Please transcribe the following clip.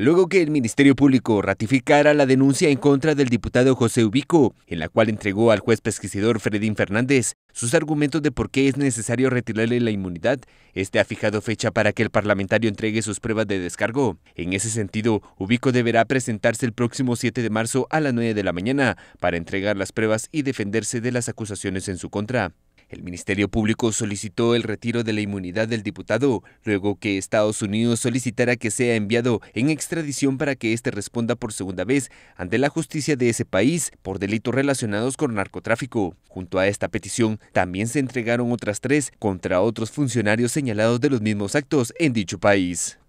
luego que el Ministerio Público ratificara la denuncia en contra del diputado José Ubico, en la cual entregó al juez pesquisidor Fredín Fernández sus argumentos de por qué es necesario retirarle la inmunidad. Este ha fijado fecha para que el parlamentario entregue sus pruebas de descargo. En ese sentido, Ubico deberá presentarse el próximo 7 de marzo a las 9 de la mañana para entregar las pruebas y defenderse de las acusaciones en su contra. El Ministerio Público solicitó el retiro de la inmunidad del diputado, luego que Estados Unidos solicitara que sea enviado en extradición para que éste responda por segunda vez ante la justicia de ese país por delitos relacionados con narcotráfico. Junto a esta petición, también se entregaron otras tres contra otros funcionarios señalados de los mismos actos en dicho país.